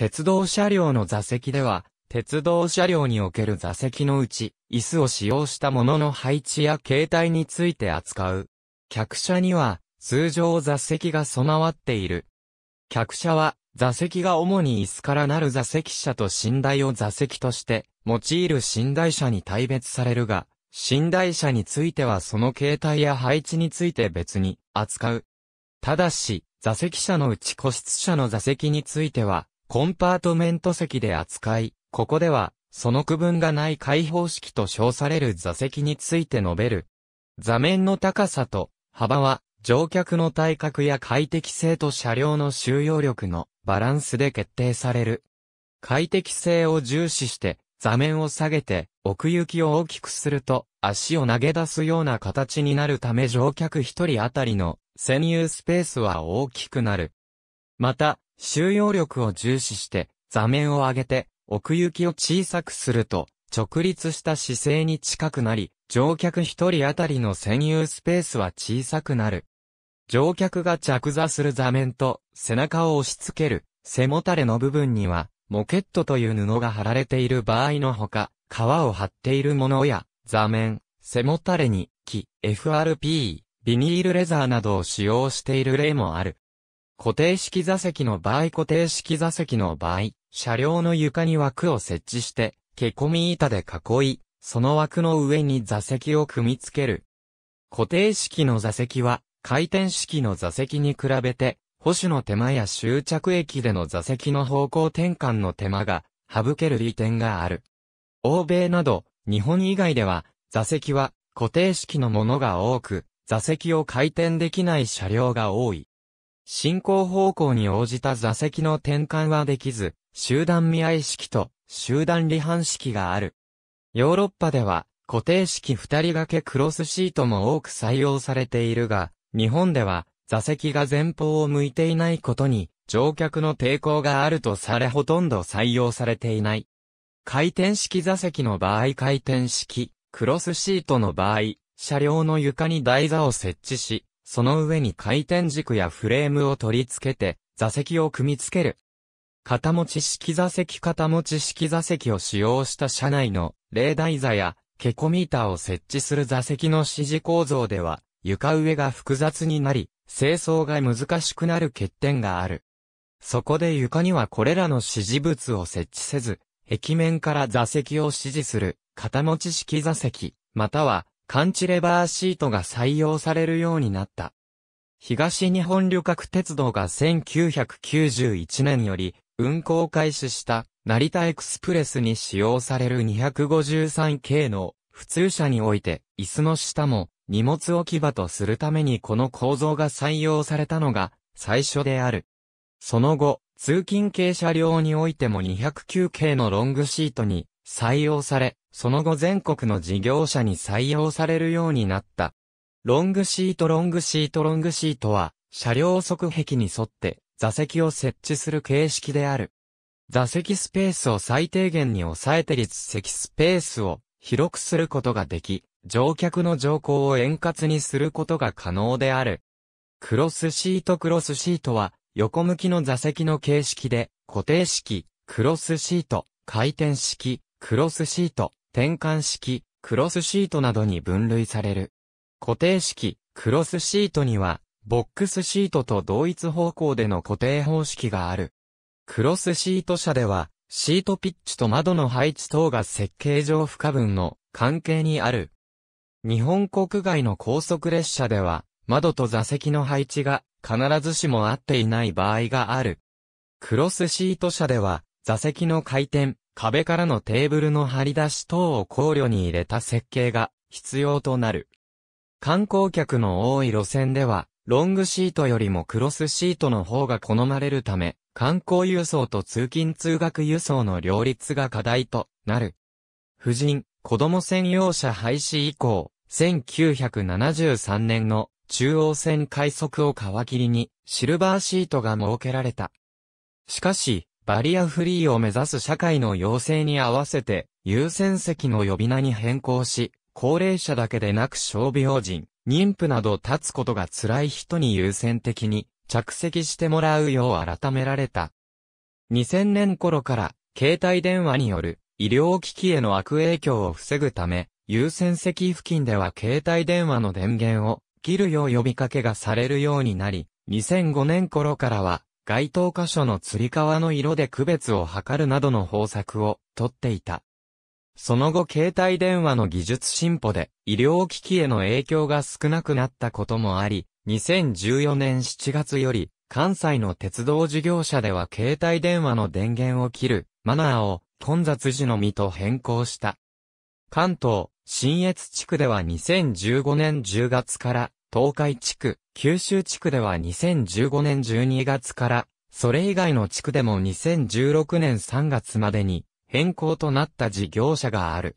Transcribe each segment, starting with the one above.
鉄道車両の座席では、鉄道車両における座席のうち、椅子を使用したものの配置や形態について扱う。客車には、通常座席が備わっている。客車は、座席が主に椅子からなる座席車と寝台を座席として、用いる寝台車に大別されるが、寝台車についてはその形態や配置について別に扱う。ただし、座席車のうち個室車の座席については、コンパートメント席で扱い、ここでは、その区分がない開放式と称される座席について述べる。座面の高さと幅は、乗客の体格や快適性と車両の収容力のバランスで決定される。快適性を重視して、座面を下げて、奥行きを大きくすると、足を投げ出すような形になるため乗客一人あたりの占有スペースは大きくなる。また、収容力を重視して、座面を上げて、奥行きを小さくすると、直立した姿勢に近くなり、乗客一人当たりの占有スペースは小さくなる。乗客が着座する座面と背中を押し付ける背もたれの部分にはモケットという布が貼られている場合のほか、皮を貼っているものや座面、背もたれに木、FRP、ビニールレザーなどを使用している例もある。固定式座席の場合固定式座席の場合、車両の床に枠を設置して、毛込み板で囲い、その枠の上に座席を組み付ける。固定式の座席は、回転式の座席に比べて、保守の手間や終着駅での座席の方向転換の手間が省ける利点がある。欧米など、日本以外では、座席は固定式のものが多く、座席を回転できない車両が多い。進行方向に応じた座席の転換はできず、集団見合い式と集団離反式がある。ヨーロッパでは固定式二人掛けクロスシートも多く採用されているが、日本では座席が前方を向いていないことに乗客の抵抗があるとされほとんど採用されていない。回転式座席の場合回転式、クロスシートの場合、車両の床に台座を設置し、その上に回転軸やフレームを取り付けて、座席を組み付ける。片持ち式座席片持ち式座席を使用した車内の例題座やケコミーターを設置する座席の指示構造では床上が複雑になり清掃が難しくなる欠点がある。そこで床にはこれらの指示物を設置せず、壁面から座席を指示する片持ち式座席、またはカチレバーシートが採用されるようになった。東日本旅客鉄道が1991年より運行開始した成田エクスプレスに使用される253系の普通車において椅子の下も荷物置き場とするためにこの構造が採用されたのが最初である。その後、通勤系車両においても209系のロングシートに採用され、その後全国の事業者に採用されるようになった。ロングシートロングシートロングシートは、車両側壁に沿って座席を設置する形式である。座席スペースを最低限に抑えて立席スペースを広くすることができ、乗客の乗降を円滑にすることが可能である。クロスシートクロスシートは、横向きの座席の形式で、固定式、クロスシート、回転式、クロスシート、転換式、クロスシートなどに分類される。固定式、クロスシートには、ボックスシートと同一方向での固定方式がある。クロスシート車では、シートピッチと窓の配置等が設計上不可分の関係にある。日本国外の高速列車では、窓と座席の配置が必ずしも合っていない場合がある。クロスシート車では、座席の回転、壁からのテーブルの張り出し等を考慮に入れた設計が必要となる。観光客の多い路線では、ロングシートよりもクロスシートの方が好まれるため、観光輸送と通勤通学輸送の両立が課題となる。婦人、子供専用車廃止以降、1973年の中央線快速を皮切りにシルバーシートが設けられた。しかし、バリアフリーを目指す社会の要請に合わせて、優先席の呼び名に変更し、高齢者だけでなく傷病人、妊婦など立つことが辛い人に優先的に着席してもらうよう改められた。2000年頃から、携帯電話による医療機器への悪影響を防ぐため、優先席付近では携帯電話の電源を切るよう呼びかけがされるようになり、2005年頃からは該当箇所の釣り革の色で区別を図るなどの方策をとっていた。その後携帯電話の技術進歩で医療機器への影響が少なくなったこともあり、2014年7月より関西の鉄道事業者では携帯電話の電源を切るマナーを混雑時のみと変更した。関東、新越地区では2015年10月から東海地区、九州地区では2015年12月から、それ以外の地区でも2016年3月までに変更となった事業者がある。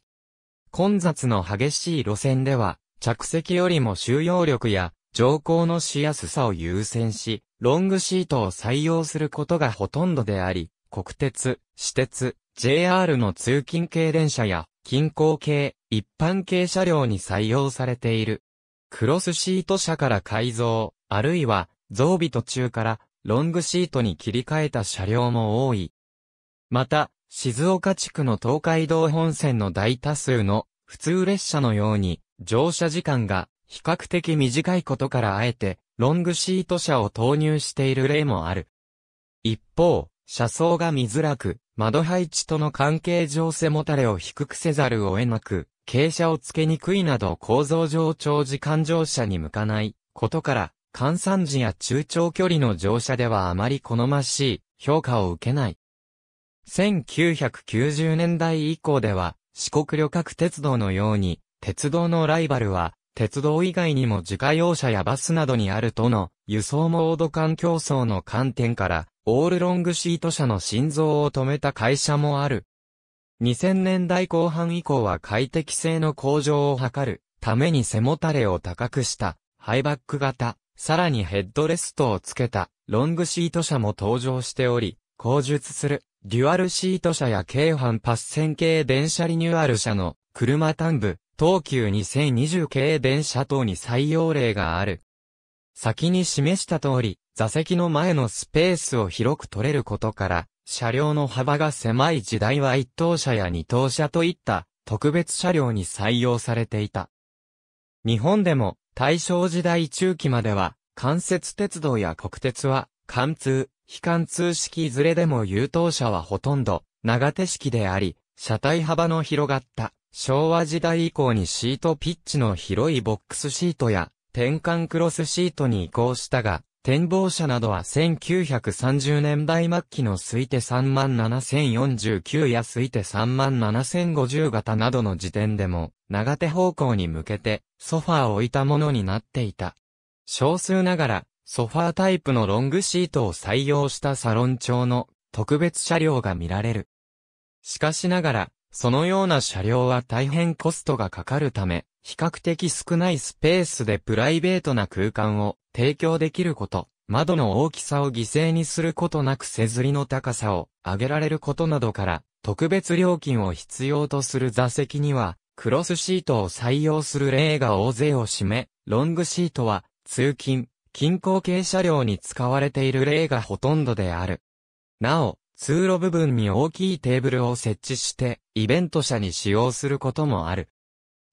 混雑の激しい路線では、着席よりも収容力や乗降のしやすさを優先し、ロングシートを採用することがほとんどであり、国鉄、私鉄、JR の通勤系電車や、近郊系、一般系車両に採用されている。クロスシート車から改造、あるいは増備途中からロングシートに切り替えた車両も多い。また、静岡地区の東海道本線の大多数の普通列車のように乗車時間が比較的短いことからあえてロングシート車を投入している例もある。一方、車窓が見づらく、窓配置との関係上背もたれを低くせざるを得なく、傾斜をつけにくいなど構造上長時間乗車に向かないことから、換算時や中長距離の乗車ではあまり好ましい評価を受けない。1990年代以降では、四国旅客鉄道のように、鉄道のライバルは、鉄道以外にも自家用車やバスなどにあるとの輸送モード間競争の観点から、オールロングシート車の心臓を止めた会社もある。2000年代後半以降は快適性の向上を図るために背もたれを高くしたハイバック型、さらにヘッドレストをつけたロングシート車も登場しており、後述するデュアルシート車や軽阪パス線系電車リニューアル車の車端部、東急2020系電車等に採用例がある。先に示した通り、座席の前のスペースを広く取れることから、車両の幅が狭い時代は一等車や二等車といった特別車両に採用されていた。日本でも大正時代中期までは、関節鉄道や国鉄は、貫通、非貫通式いずれでも優等車はほとんど長手式であり、車体幅の広がった昭和時代以降にシートピッチの広いボックスシートや、転換クロスシートに移行したが、展望車などは1930年代末期の推定37049や推定37050型などの時点でも、長手方向に向けて、ソファーを置いたものになっていた。少数ながら、ソファータイプのロングシートを採用したサロン調の特別車両が見られる。しかしながら、そのような車両は大変コストがかかるため、比較的少ないスペースでプライベートな空間を提供できること、窓の大きさを犠牲にすることなく背ずりの高さを上げられることなどから、特別料金を必要とする座席には、クロスシートを採用する例が大勢を占め、ロングシートは、通勤、近郊系車両に使われている例がほとんどである。なお、通路部分に大きいテーブルを設置して、イベント車に使用することもある。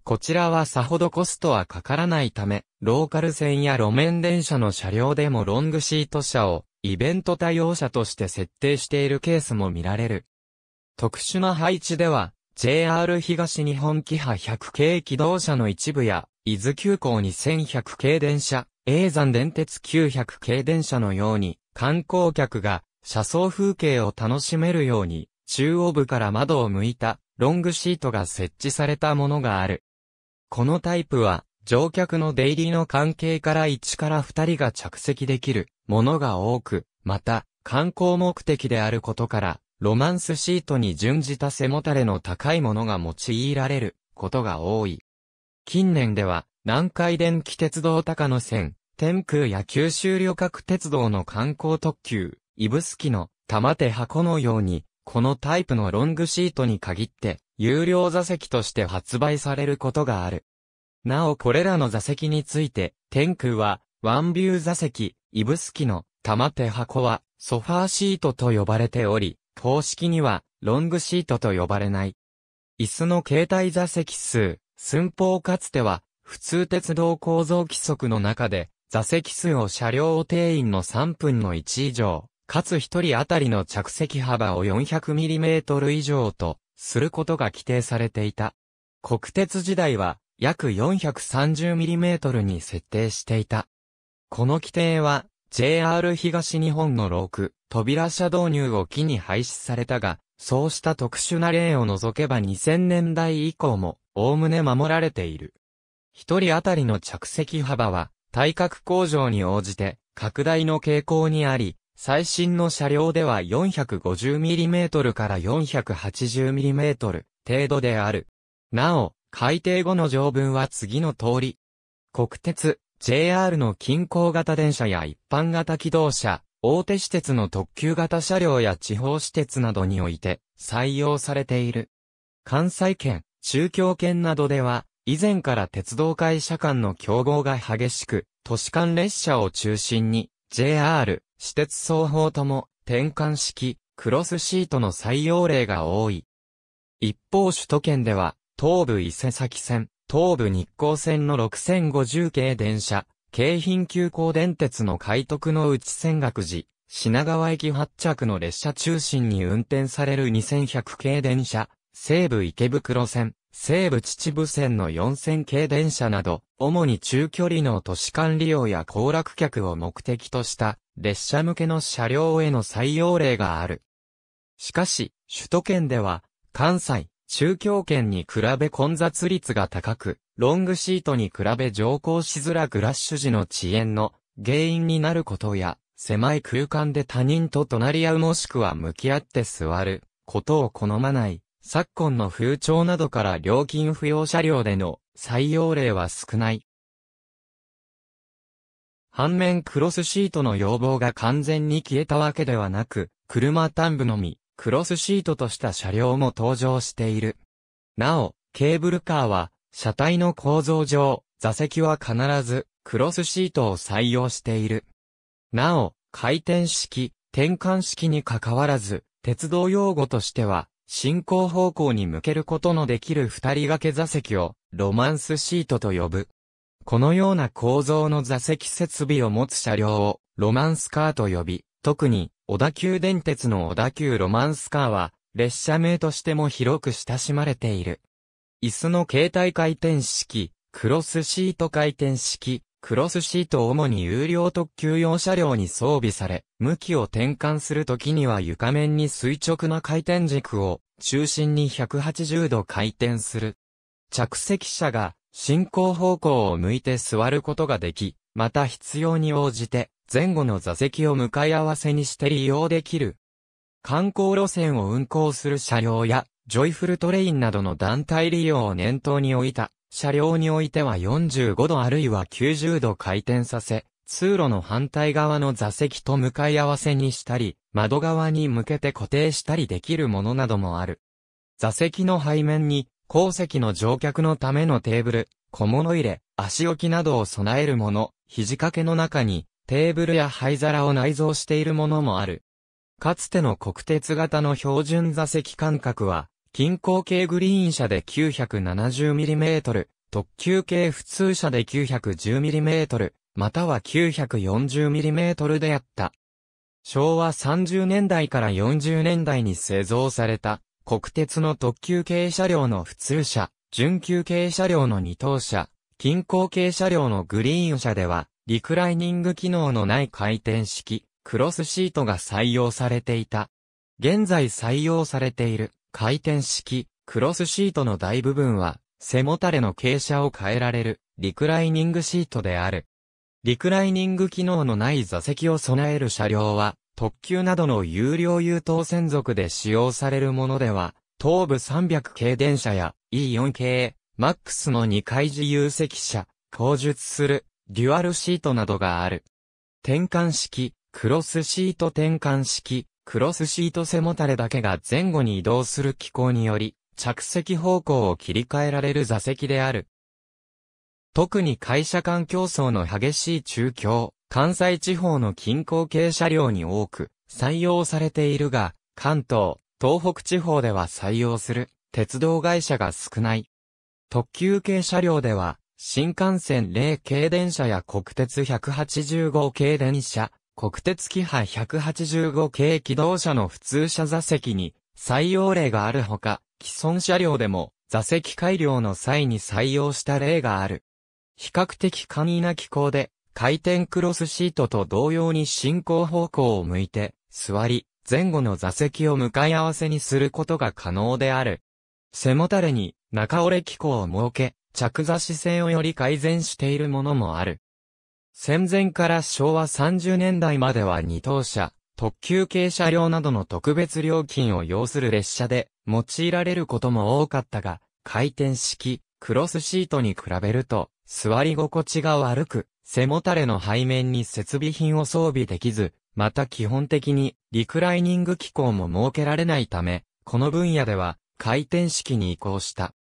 こちらはさほどコストはかからないため、ローカル線や路面電車の車両でもロングシート車をイベント対応車として設定しているケースも見られる。特殊な配置では、JR 東日本キハ100系機動車の一部や、伊豆急行に1100系電車、永山電鉄900系電車のように、観光客が車窓風景を楽しめるように、中央部から窓を向いたロングシートが設置されたものがある。このタイプは、乗客の出入りの関係から1から2人が着席できるものが多く、また、観光目的であることから、ロマンスシートに準じた背もたれの高いものが用いられることが多い。近年では、南海電気鉄道高野線、天空や九州旅客鉄道の観光特急、指宿の玉手箱のように、このタイプのロングシートに限って、有料座席として発売されることがある。なおこれらの座席について、天空は、ワンビュー座席、イブスキの玉手箱は、ソファーシートと呼ばれており、公式には、ロングシートと呼ばれない。椅子の携帯座席数、寸法かつては、普通鉄道構造規則の中で、座席数を車両定員の3分の1以上、かつ一人当たりの着席幅を 400mm 以上と、することが規定されていた。国鉄時代は、約 430mm に設定していた。この規定は、JR 東日本のローク、扉車導入を機に廃止されたが、そうした特殊な例を除けば2000年代以降も、おおむね守られている。一人当たりの着席幅は、体格向上に応じて、拡大の傾向にあり、最新の車両では 450mm から 480mm 程度である。なお、改定後の条文は次の通り。国鉄、JR の近郊型電車や一般型機動車、大手私鉄の特急型車両や地方私鉄などにおいて採用されている。関西圏、中京圏などでは、以前から鉄道会社間の競合が激しく、都市間列車を中心に JR、私鉄双方とも、転換式、クロスシートの採用例が多い。一方首都圏では、東武伊勢崎線、東武日光線の6050系電車、京浜急行電鉄の開徳の内線学寺、品川駅発着の列車中心に運転される2100系電車、西武池袋線、西部秩父線の4000系電車など、主に中距離の都市間利用や行楽客を目的とした列車向けの車両への採用例がある。しかし、首都圏では、関西、中京圏に比べ混雑率が高く、ロングシートに比べ乗降しづらくラッシュ時の遅延の原因になることや、狭い空間で他人と隣り合うもしくは向き合って座ることを好まない昨今の風潮などから料金不要車両での採用例は少ない。反面クロスシートの要望が完全に消えたわけではなく、車端部のみ、クロスシートとした車両も登場している。なお、ケーブルカーは、車体の構造上、座席は必ず、クロスシートを採用している。なお、回転式、転換式に関わらず、鉄道用語としては、進行方向に向けることのできる二人掛け座席をロマンスシートと呼ぶ。このような構造の座席設備を持つ車両をロマンスカーと呼び、特に小田急電鉄の小田急ロマンスカーは列車名としても広く親しまれている。椅子の携帯回転式、クロスシート回転式、クロスシート主に有料特急用車両に装備され、向きを転換するときには床面に垂直な回転軸を中心に180度回転する。着席者が進行方向を向いて座ることができ、また必要に応じて前後の座席を向かい合わせにして利用できる。観光路線を運行する車両やジョイフルトレインなどの団体利用を念頭に置いた車両においては45度あるいは90度回転させ、通路の反対側の座席と向かい合わせにしたり、窓側に向けて固定したりできるものなどもある。座席の背面に、後席の乗客のためのテーブル、小物入れ、足置きなどを備えるもの、肘掛けの中に、テーブルや灰皿を内蔵しているものもある。かつての国鉄型の標準座席間隔は、近郊系グリーン車で 970mm、特急系普通車で 910mm、または 940mm であった。昭和30年代から40年代に製造された、国鉄の特急系車両の普通車、準急系車両の二等車、近郊系車両のグリーン車では、リクライニング機能のない回転式、クロスシートが採用されていた。現在採用されている。回転式、クロスシートの大部分は、背もたれの傾斜を変えられる、リクライニングシートである。リクライニング機能のない座席を備える車両は、特急などの有料優等専属で使用されるものでは、東部300系電車や E4 系、MAX の2階自由席車、後述する、デュアルシートなどがある。転換式、クロスシート転換式、クロスシート背もたれだけが前後に移動する機構により、着席方向を切り替えられる座席である。特に会社間競争の激しい中京、関西地方の近郊系車両に多く採用されているが、関東、東北地方では採用する鉄道会社が少ない。特急系車両では、新幹線0系電車や国鉄185系電車、国鉄機ハ185系機動車の普通車座席に採用例があるほか、既存車両でも座席改良の際に採用した例がある。比較的簡易な機構で、回転クロスシートと同様に進行方向を向いて、座り、前後の座席を向かい合わせにすることが可能である。背もたれに中折れ機構を設け、着座姿勢をより改善しているものもある。戦前から昭和30年代までは二等車、特急系車両などの特別料金を要する列車で用いられることも多かったが、回転式、クロスシートに比べると、座り心地が悪く、背もたれの背面に設備品を装備できず、また基本的にリクライニング機構も設けられないため、この分野では回転式に移行した。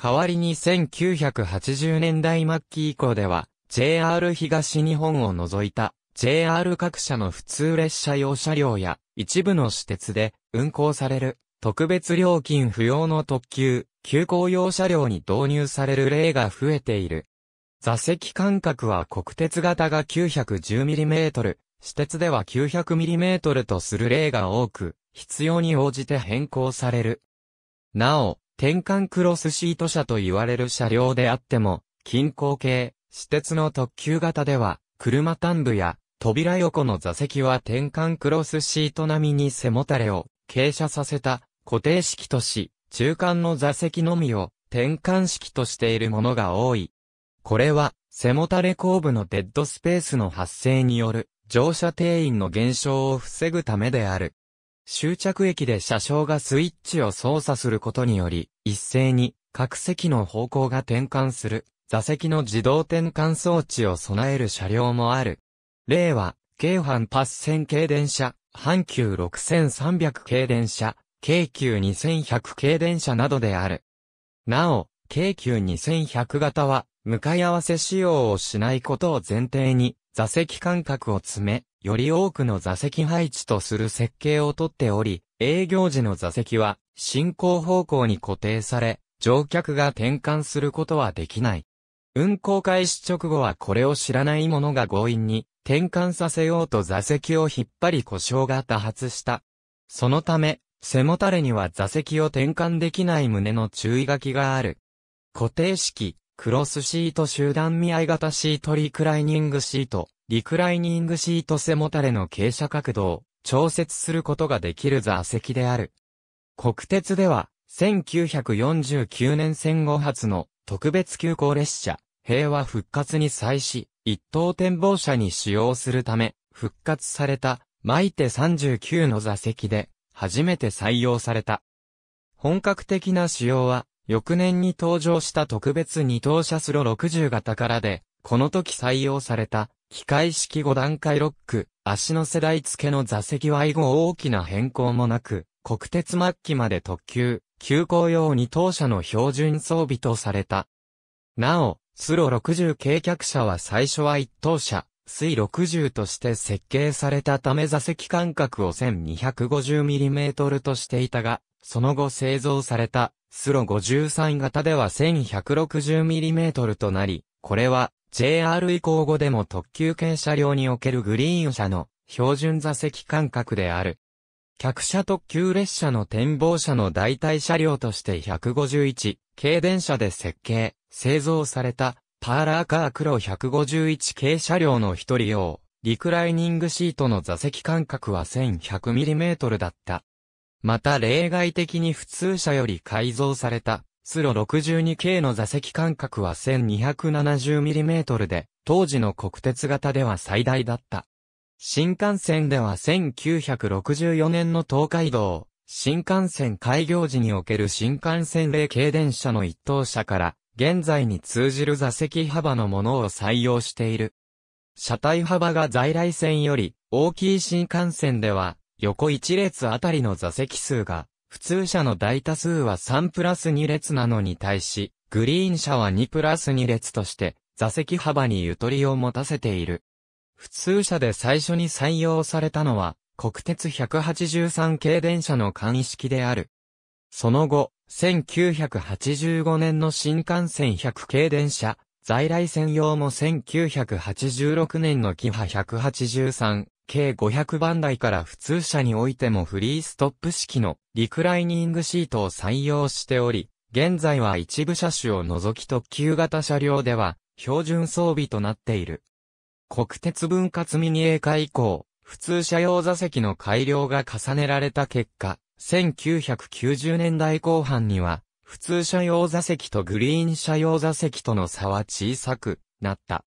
代わりに1980年代末期以降では、JR 東日本を除いた JR 各社の普通列車用車両や一部の私鉄で運行される特別料金不要の特急、急行用車両に導入される例が増えている。座席間隔は国鉄型が 910mm、私鉄では 900mm とする例が多く、必要に応じて変更される。なお、転換クロスシート車と言われる車両であっても、近郊系、私鉄の特急型では、車端部や扉横の座席は転換クロスシート並みに背もたれを傾斜させた固定式とし、中間の座席のみを転換式としているものが多い。これは背もたれ後部のデッドスペースの発生による乗車定員の減少を防ぐためである。終着駅で車掌がスイッチを操作することにより、一斉に各席の方向が転換する座席の自動転換装置を備える車両もある。例は、京阪8000系電車、阪急6300系電車、京急2100系電車などである。なお、京急2100型は、向かい合わせ仕様をしないことを前提に、座席間隔を詰め、より多くの座席配置とする設計をとっており、営業時の座席は、進行方向に固定され、乗客が転換することはできない。運行開始直後はこれを知らない者が強引に転換させようと座席を引っ張り故障が多発した。そのため、背もたれには座席を転換できない旨の注意書きがある。固定式、クロスシート集団見合い型シートリクライニングシート、リクライニングシート背もたれの傾斜角度を調節することができる座席である。国鉄では、1949年戦後初の特別急行列車、平和復活に際し、一等展望車に使用するため、復活された、マイテ39の座席で、初めて採用された。本格的な仕様は、翌年に登場した特別二等車スロ60型からで、この時採用された、機械式5段階ロック、足の世代付けの座席は以後大きな変更もなく、国鉄末期まで特急、急行用二等車の標準装備とされた。なお、スロ60軽脚車は最初は一等車、水60として設計されたため座席間隔を 1250mm としていたが、その後製造されたスロ53型では 1160mm となり、これは JR 以降後でも特急券車両におけるグリーン車の標準座席間隔である。客車特急列車の展望車の代替車両として151、軽電車で設計、製造されたパーラーカー黒151系車両の一人用、リクライニングシートの座席間隔は 1100mm だった。また例外的に普通車より改造されたスロ 62K の座席間隔は 1270mm で、当時の国鉄型では最大だった。新幹線では1964年の東海道、新幹線開業時における新幹線霊系電車の一等車から、現在に通じる座席幅のものを採用している。車体幅が在来線より大きい新幹線では、横1列あたりの座席数が、普通車の大多数は3プラス2列なのに対し、グリーン車は2プラス2列として、座席幅にゆとりを持たせている。普通車で最初に採用されたのは、国鉄183系電車の簡易式である。その後、1985年の新幹線100系電車、在来線用も1986年のキハ183、計500番台から普通車においてもフリーストップ式のリクライニングシートを採用しており、現在は一部車種を除き特急型車両では標準装備となっている。国鉄分割ミ民カ化以降、普通車用座席の改良が重ねられた結果、1990年代後半には、普通車用座席とグリーン車用座席との差は小さくなった。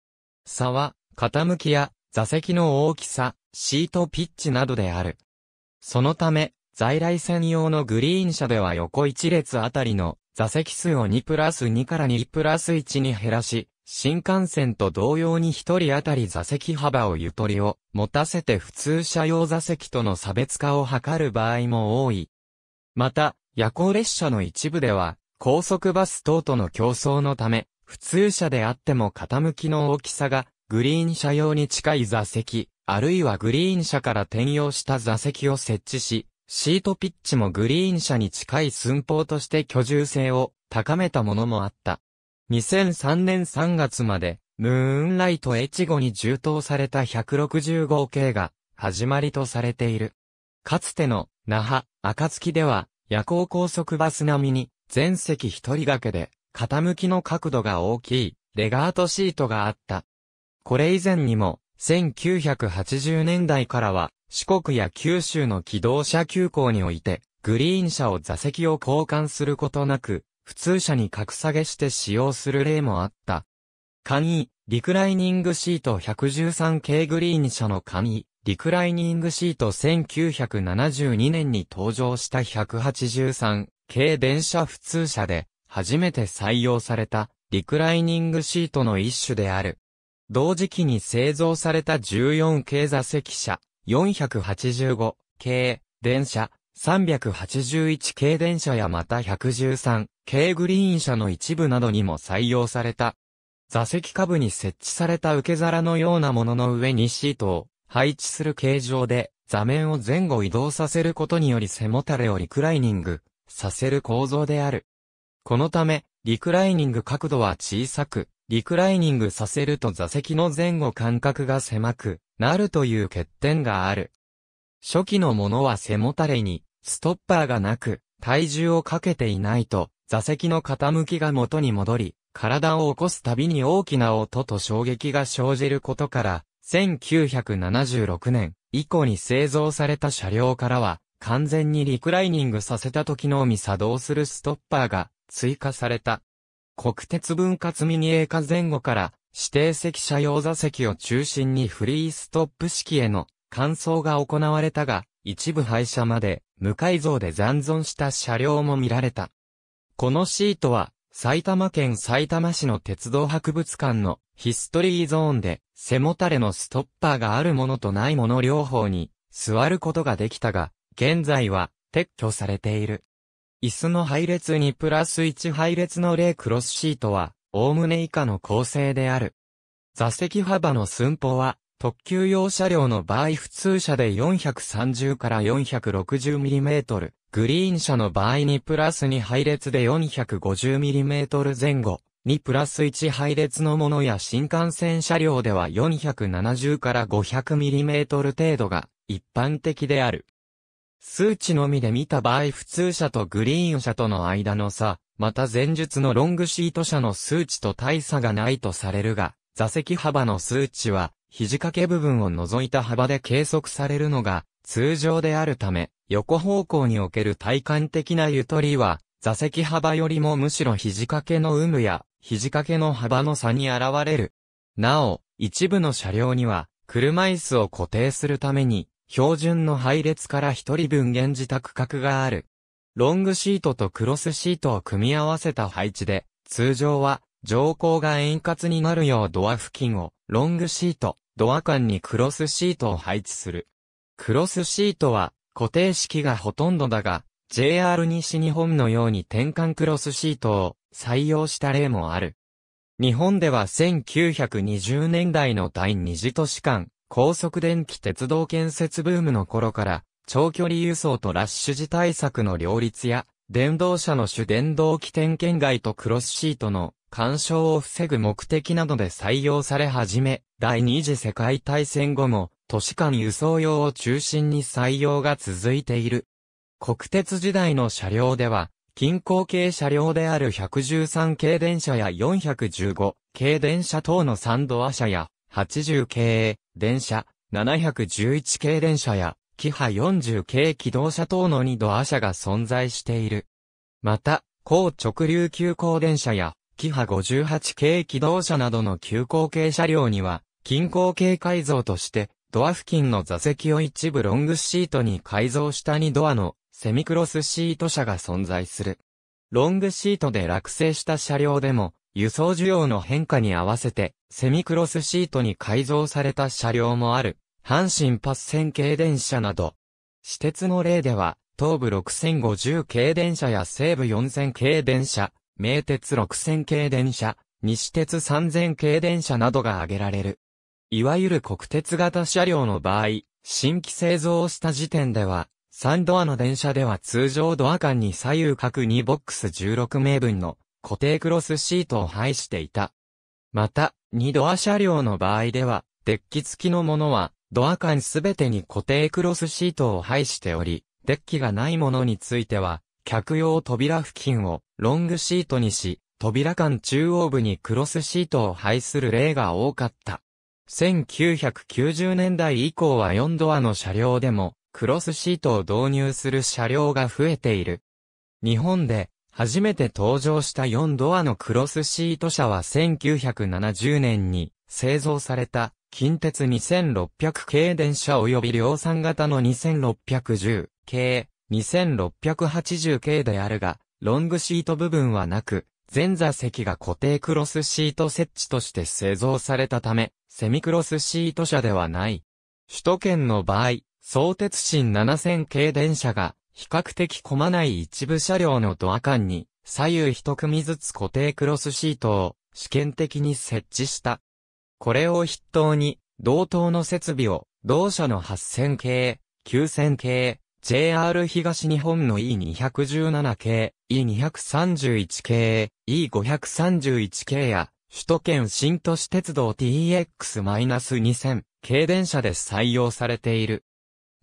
差は、傾きや座席の大きさ、シートピッチなどである。そのため、在来線用のグリーン車では横1列あたりの座席数を2プラス2から2プラス1に減らし、新幹線と同様に一人当たり座席幅をゆとりを持たせて普通車用座席との差別化を図る場合も多い。また、夜行列車の一部では、高速バス等との競争のため、普通車であっても傾きの大きさが、グリーン車用に近い座席、あるいはグリーン車から転用した座席を設置し、シートピッチもグリーン車に近い寸法として居住性を高めたものもあった。2003年3月まで、ムーンライト越後に充当された160号系が始まりとされている。かつての那覇、暁では夜行高速バス並みに全席一人掛けで傾きの角度が大きいレガートシートがあった。これ以前にも1980年代からは四国や九州の機動車急行においてグリーン車を座席を交換することなく普通車に格下げして使用する例もあった。簡易、リクライニングシート113系グリーン車の簡易、リクライニングシート1972年に登場した183系電車普通車で初めて採用されたリクライニングシートの一種である。同時期に製造された14系座席車、485系電車、381系電車やまた113 K グリーン車の一部などにも採用された。座席下部に設置された受け皿のようなものの上にシートを配置する形状で、座面を前後移動させることにより背もたれをリクライニングさせる構造である。このため、リクライニング角度は小さく、リクライニングさせると座席の前後間隔が狭くなるという欠点がある。初期のものは背もたれにストッパーがなく、体重をかけていないと座席の傾きが元に戻り、体を起こすたびに大きな音と衝撃が生じることから、1976年以降に製造された車両からは、完全にリクライニングさせた時のみ作動するストッパーが追加された。国鉄分割ミニエーカ前後から指定席車用座席を中心にフリーストップ式への換装が行われたが、一部廃車まで無改造で残存した車両も見られた。このシートは、埼玉県埼玉市の鉄道博物館のヒストリーゾーンで、背もたれのストッパーがあるものとないもの両方に座ることができたが、現在は撤去されている。椅子の配列にプラス1配列の例クロスシートは、おおむね以下の構成である。座席幅の寸法は、特急用車両の場合普通車で430から 460mm、グリーン車の場合にプラス2配列で 450mm 前後、2プラス1配列のものや新幹線車両では470から 500mm 程度が一般的である。数値のみで見た場合普通車とグリーン車との間の差、また前述のロングシート車の数値と大差がないとされるが、座席幅の数値は、肘掛け部分を除いた幅で計測されるのが通常であるため、横方向における体感的なゆとりは、座席幅よりもむしろ肘掛けの有無や、肘掛けの幅の差に現れる。なお、一部の車両には、車椅子を固定するために、標準の配列から一人分現自宅格がある。ロングシートとクロスシートを組み合わせた配置で、通常は、乗降が円滑になるようドア付近を、ロングシート、ドア間にクロスシートを配置する。クロスシートは固定式がほとんどだが、JR 西日本のように転換クロスシートを採用した例もある。日本では1920年代の第二次都市間、高速電気鉄道建設ブームの頃から、長距離輸送とラッシュ時対策の両立や、電動車の主電動機点検外とクロスシートの干渉を防ぐ目的などで採用され始め、第二次世界大戦後も都市間輸送用を中心に採用が続いている。国鉄時代の車両では、近郊系車両である113系電車や415系電車等の3ドア車や80系電車、711系電車やキハ40系機動車等の2ドア車が存在している。また、高直流急行電車やキハ58系機動車などの急行系車両には、近郊系改造としてドア付近の座席を一部ロングシートに改造した2ドアのセミクロスシート車が存在する。ロングシートで落成した車両でも、輸送需要の変化に合わせて、セミクロスシートに改造された車両もある、阪神パス線系電車など。私鉄の例では、東部6050系電車や西部4000系電車、名鉄6000系電車、西鉄3000系電車などが挙げられる。いわゆる国鉄型車両の場合、新規製造をした時点では、3ドアの電車では通常ドア間に左右各2ボックス16名分の固定クロスシートを配していた。また、2ドア車両の場合では、デッキ付きのものは、ドア間すべてに固定クロスシートを配しており、デッキがないものについては、客用扉付近をロングシートにし、扉間中央部にクロスシートを配する例が多かった。1990年代以降は4ドアの車両でも、クロスシートを導入する車両が増えている。日本で、初めて登場した4ドアのクロスシート車は1970年に製造された近鉄2600系電車及び量産型の2610系、2680系であるが、ロングシート部分はなく、前座席が固定クロスシート設置として製造されたため、セミクロスシート車ではない。首都圏の場合、相鉄新7000系電車が、比較的混まない一部車両のドア間に、左右一組ずつ固定クロスシートを、試験的に設置した。これを筆頭に、同等の設備を、同社の8000系、9000系、JR 東日本の E217 系、E231 系、E531 系や首都圏新都市鉄道 TX-2000 軽電車で採用されている。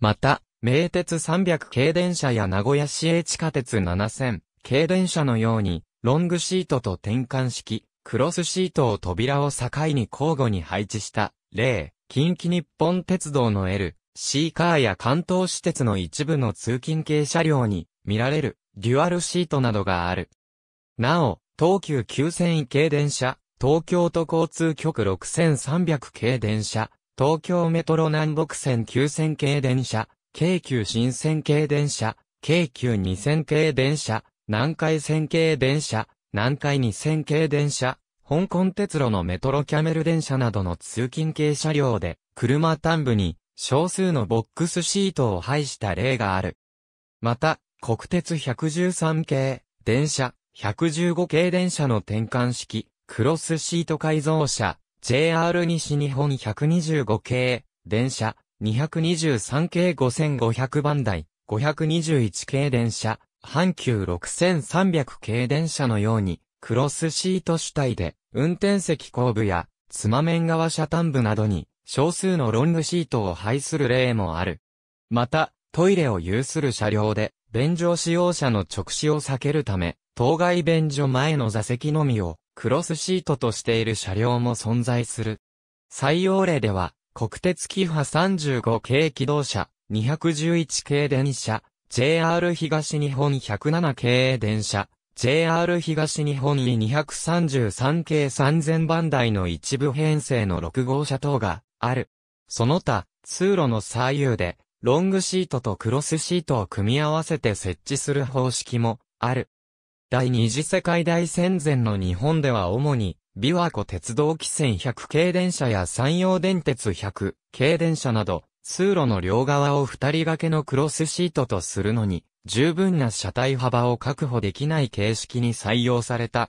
また、名鉄300軽電車や名古屋市営地下鉄7000軽電車のように、ロングシートと転換式、クロスシートを扉を境に交互に配置した例、近畿日本鉄道の L、C カーや関東私鉄の一部の通勤系車両に見られるデュアルシートなどがある。なお、東急9000軽電車、東京都交通局6300系電車、東京メトロ南北線9000系電車、京急新線系電車、京急2000系電車、南海線系電車、南海2000系電車、香港鉄路のメトロキャメル電車などの通勤系車両で、車端部に少数のボックスシートを配した例がある。また、国鉄113系、電車、115系電車の転換式、クロスシート改造車、JR 西日本125系、電車、223系5500番台、521系電車、阪急6300系電車のように、クロスシート主体で、運転席後部や、つま面側車端部などに、少数のロングシートを配する例もある。また、トイレを有する車両で、便乗使用者の直視を避けるため、当該便所前の座席のみを、クロスシートとしている車両も存在する。採用例では、国鉄キハ35系機動車、211系電車、JR 東日本107系電車、JR 東日本に233系3000番台の一部編成の6号車等がある。その他、通路の左右で、ロングシートとクロスシートを組み合わせて設置する方式もある。第二次世界大戦前の日本では主に、琵琶湖鉄道汽船100系電車や山陽電鉄100系電車など、通路の両側を二人掛けのクロスシートとするのに、十分な車体幅を確保できない形式に採用された。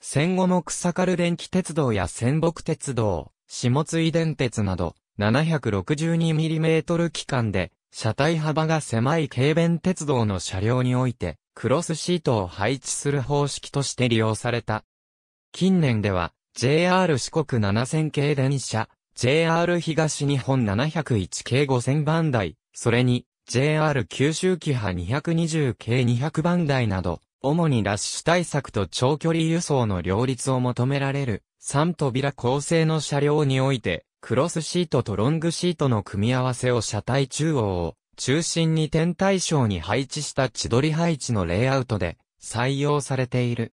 戦後も草軽電気鉄道や仙北鉄道、下津電鉄など、762mm 機関で、車体幅が狭い軽便鉄道の車両において、クロスシートを配置する方式として利用された。近年では、JR 四国7000系電車、JR 東日本701系5000番台、それに JR 九州機派220系200番台など、主にラッシュ対策と長距離輸送の両立を求められる3扉構成の車両において、クロスシートとロングシートの組み合わせを車体中央を中心に天体ショーに配置した千鳥配置のレイアウトで採用されている。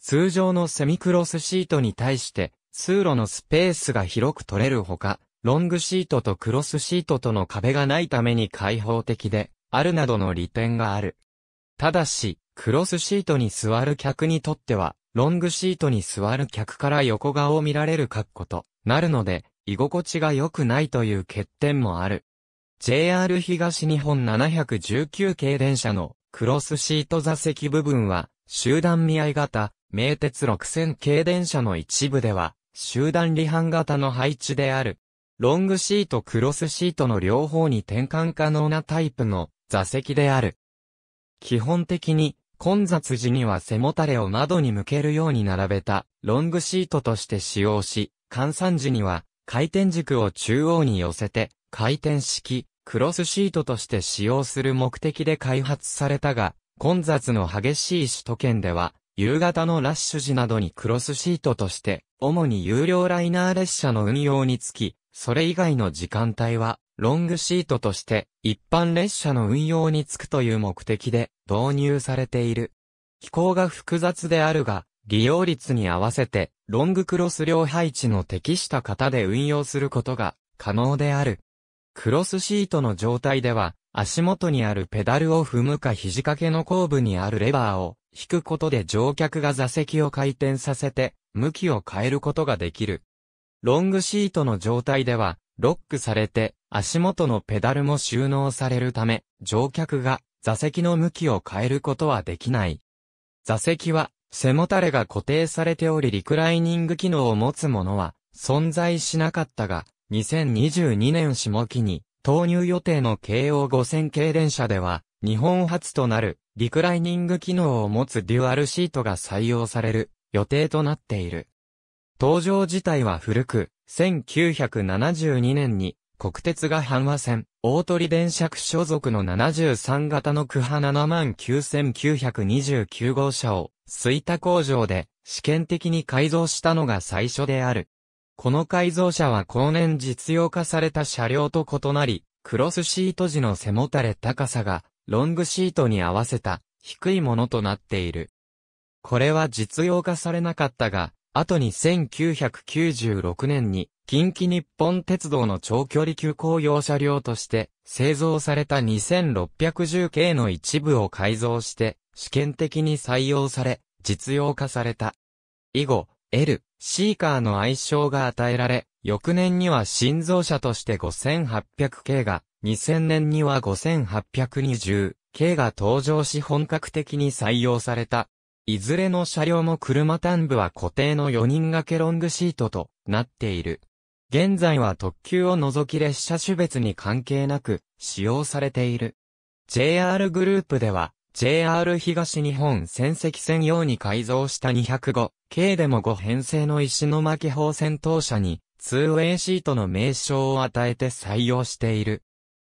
通常のセミクロスシートに対して通路のスペースが広く取れるほか、ロングシートとクロスシートとの壁がないために開放的であるなどの利点がある。ただし、クロスシートに座る客にとっては、ロングシートに座る客から横顔を見られる格好となるので、居心地が良くないという欠点もある。JR 東日本719系電車のクロスシート座席部分は集団見合い型、名鉄6000系電車の一部では集団離反型の配置である。ロングシートクロスシートの両方に転換可能なタイプの座席である。基本的に混雑時には背もたれを窓に向けるように並べたロングシートとして使用し、換算時には回転軸を中央に寄せて回転式、クロスシートとして使用する目的で開発されたが、混雑の激しい首都圏では、夕方のラッシュ時などにクロスシートとして、主に有料ライナー列車の運用につき、それ以外の時間帯は、ロングシートとして、一般列車の運用につくという目的で導入されている。飛行が複雑であるが、利用率に合わせて、ロングクロス両配置の適した型で運用することが可能である。クロスシートの状態では、足元にあるペダルを踏むか肘掛けの後部にあるレバーを引くことで乗客が座席を回転させて、向きを変えることができる。ロングシートの状態では、ロックされて、足元のペダルも収納されるため、乗客が座席の向きを変えることはできない。座席は、背もたれが固定されておりリクライニング機能を持つものは存在しなかったが、2022年下期に投入予定の京王5000系電車では、日本初となるリクライニング機能を持つデュアルシートが採用される予定となっている。登場自体は古く、1972年に国鉄が阪和線、大鳥電車区所属の73型の区派79929号車を、水田工場で試験的に改造したのが最初である。この改造車は後年実用化された車両と異なり、クロスシート時の背もたれ高さが、ロングシートに合わせた、低いものとなっている。これは実用化されなかったが、後に1996年に、近畿日本鉄道の長距離急行用車両として製造された2610系の一部を改造して試験的に採用され実用化された。以後、L、シーカーの愛称が与えられ、翌年には新造車として5800系が、2000年には5820系が登場し本格的に採用された。いずれの車両も車端部は固定の4人掛けロングシートとなっている。現在は特急を除き列車種別に関係なく使用されている。JR グループでは JR 東日本戦績専用に改造した205軽でも5編成の石巻砲戦闘車に、ツーウェイシートの名称を与えて採用している。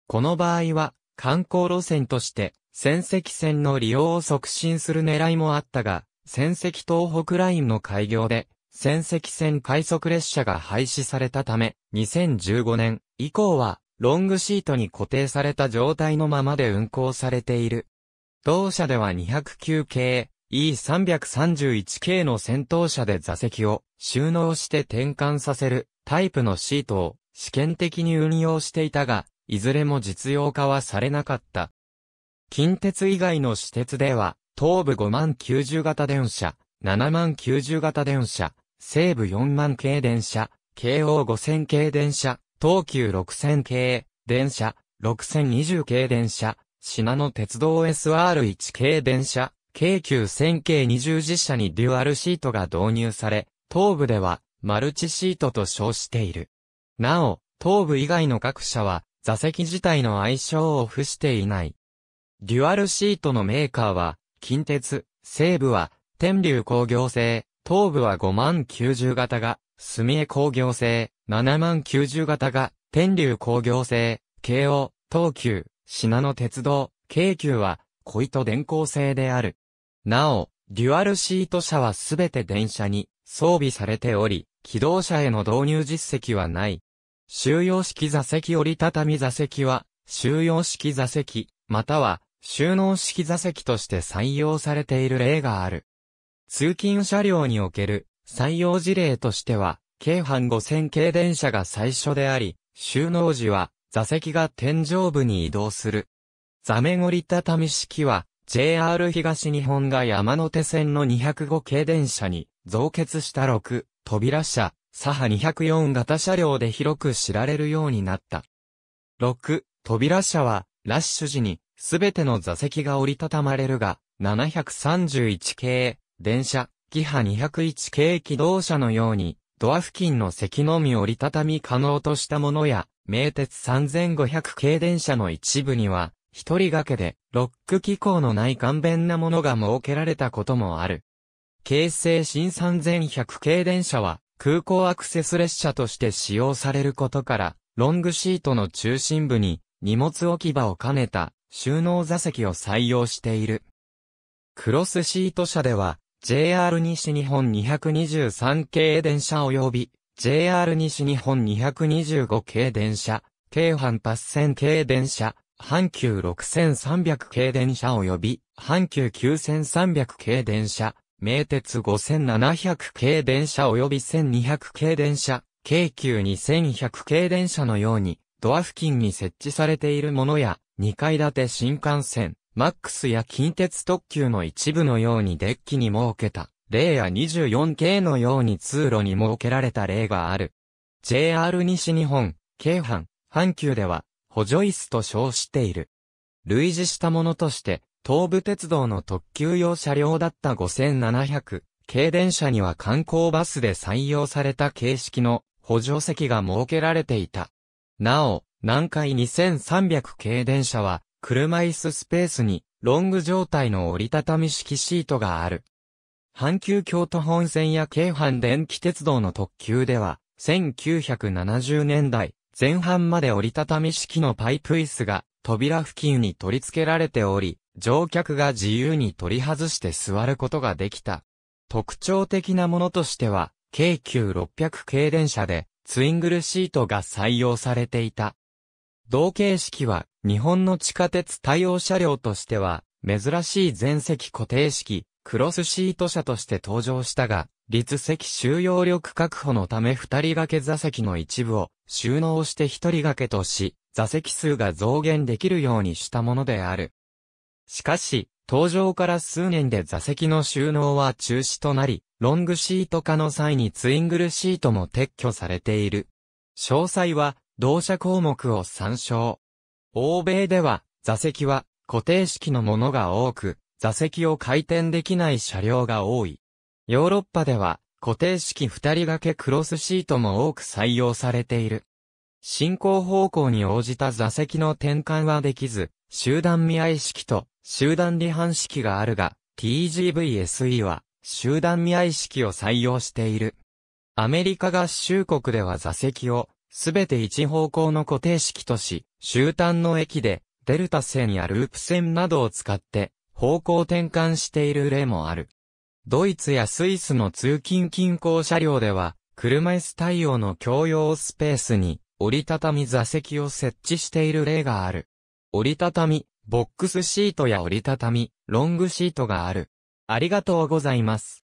この場合は、観光路線として、戦績線の利用を促進する狙いもあったが、戦績東北ラインの開業で、戦績線快速列車が廃止されたため、2015年以降は、ロングシートに固定された状態のままで運行されている。同社では209系、E331 系の戦闘車で座席を収納して転換させるタイプのシートを試験的に運用していたが、いずれも実用化はされなかった。近鉄以外の私鉄では、東部5万90型電車、7万90型電車、西部4万系電車、京王5000系電車、東急6000系電車、6020系電車、品野鉄道 SR1 系電車、京急線形二0系車にデュアルシートが導入され、東部ではマルチシートと称している。なお、東部以外の各社は座席自体の相性を付していない。デュアルシートのメーカーは、近鉄、西部は、天竜工業製、東部は5万90型が、住江工業製、7万90型が、天竜工業製、京王、東急、品野鉄道、京急は、小糸電工製である。なお、デュアルシート車はすべて電車に装備されており、機動車への導入実績はない。収容式座席折りたたみ座席は、収容式座席、または収納式座席として採用されている例がある。通勤車両における採用事例としては、京阪5000系電車が最初であり、収納時は座席が天井部に移動する。座面折りたたみ式は JR 東日本が山手線の205系電車に増結した6扉車、左派204型車両で広く知られるようになった。6扉車はラッシュ時にすべての座席が折りたたまれるが、731系電車、キハ201系機動車のように、ドア付近の席のみ折りたたみ可能としたものや、名鉄3500系電車の一部には、一人掛けで、ロック機構のない簡便なものが設けられたこともある。京成新3100系電車は、空港アクセス列車として使用されることから、ロングシートの中心部に、荷物置き場を兼ねた、収納座席を採用している。クロスシート車では、JR 西日本223系電車及び、JR 西日本225系電車、京阪8000系電車、阪急6300系電車及び、阪急9300系電車、名鉄5700系電車及び1200系電車、京急2100系電車のように、ドア付近に設置されているものや、2階建て新幹線、マックスや近鉄特急の一部のようにデッキに設けた、例や24系のように通路に設けられた例がある。JR 西日本、京阪、阪急では、補助椅子と称している。類似したものとして、東武鉄道の特急用車両だった5700軽電車には観光バスで採用された形式の補助席が設けられていた。なお、南海2300軽電車は車椅子スペースにロング状態の折りたたみ式シートがある。阪急京都本線や京阪電気鉄道の特急では1970年代前半まで折りたたみ式のパイプ椅子が扉付近に取り付けられており、乗客が自由に取り外して座ることができた。特徴的なものとしては、京急600系電車でツイングルシートが採用されていた。同型式は日本の地下鉄対応車両としては珍しい全席固定式クロスシート車として登場したが、立席収容力確保のため二人掛け座席の一部を収納して一人掛けとし、座席数が増減できるようにしたものである。しかし、登場から数年で座席の収納は中止となり、ロングシート化の際にツイングルシートも撤去されている。詳細は、同社項目を参照。欧米では、座席は固定式のものが多く、座席を回転できない車両が多い。ヨーロッパでは固定式二人掛けクロスシートも多く採用されている。進行方向に応じた座席の転換はできず、集団見合い式と集団離反式があるが、TGVSE は集団見合い式を採用している。アメリカ合衆国では座席をすべて一方向の固定式とし、終端の駅でデルタ線やループ線などを使って方向転換している例もある。ドイツやスイスの通勤近郊車両では、車椅子対応の共用スペースに、折りたたみ座席を設置している例がある。折りたたみ、ボックスシートや折りたたみ、ロングシートがある。ありがとうございます。